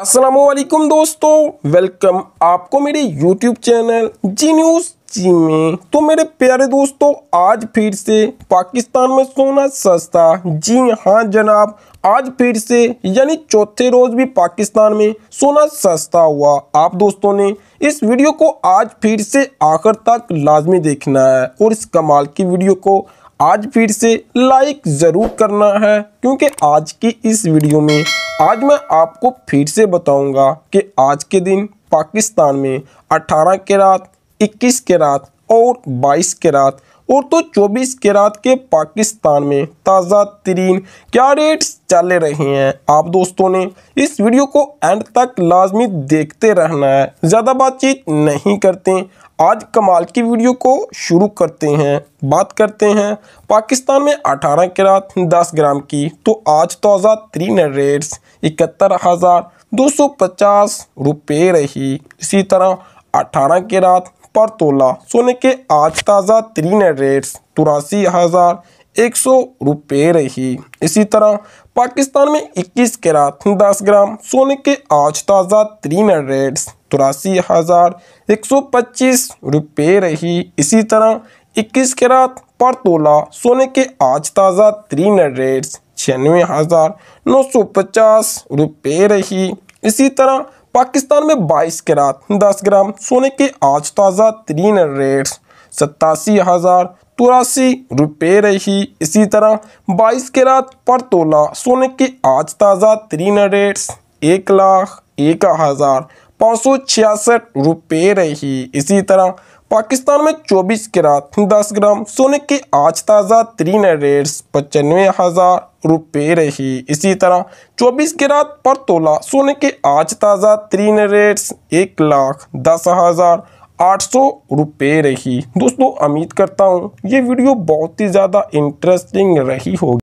असलम दोस्तों वेलकम आपको मेरे YouTube चैनल जी न्यूज़ जी में तो मेरे प्यारे दोस्तों आज फिर से पाकिस्तान में सोना सस्ता जी हाँ जनाब आज फिर से यानी चौथे रोज भी पाकिस्तान में सोना सस्ता हुआ आप दोस्तों ने इस वीडियो को आज फिर से आखिर तक लाजमी देखना है और इस कमाल की वीडियो को आज फिर से लाइक ज़रूर करना है क्योंकि आज की इस वीडियो में आज मैं आपको फिर से बताऊंगा कि आज के दिन पाकिस्तान में 18 के रात 21 के रात और 22 के रात और तो 24 के रात के पाकिस्तान में ताज़ा तरीन क्या रेट्स चल रहे हैं आप दोस्तों ने इस वीडियो को एंड तक लाजमी देखते रहना है ज़्यादा बातचीत नहीं करते आज कमाल की वीडियो को शुरू करते हैं बात करते हैं पाकिस्तान में 18 किरात 10 ग्राम की तो आज तोज़ा तीन रेट्स इकहत्तर हज़ार दो सौ पचास रुपये रही इसी तरह 18 किरात पर तोला सोने के आज ताज़ा तीन रेट्स तिरासी हज़ार एक सौ रुपये रही इसी तरह पाकिस्तान में 21 कैरात 10 ग्राम सोने के आज ताज़ा त्रीमर रेट्स तिरासी हज़ार एक सौ पच्चीस रुपये रही इसी तरह 21 कैरात पर तोला सोने के आज ताज़ा त्रीमर रेट्स छियानवे हज़ार नौ सौ पचास रुपये रही इसी तरह पाकिस्तान में 22 कैरात 10 ग्राम सोने के आज ताज़ा तीन रेट्स सत्तासी हज़ार तुरासी रुपये रही इसी तरह बाईस के रात पर तोला सोने के आज ताज़ा तीन रेट्स एक लाख एक हज़ार पाँच सौ छियासठ रुपये रही इसी तरह पाकिस्तान में 24 के रात दस ग्राम सोने के आज ताज़ा तीन रेट्स पचानवे हज़ार रुपये रही इसी तरह 24 के रात पर तोला सोने के आज ताज़ा तीन रेट्स एक लाख दस हज़ार आठ सौ रुपये रही दोस्तों उम्मीद करता हूँ ये वीडियो बहुत ही ज़्यादा इंटरेस्टिंग रही होगी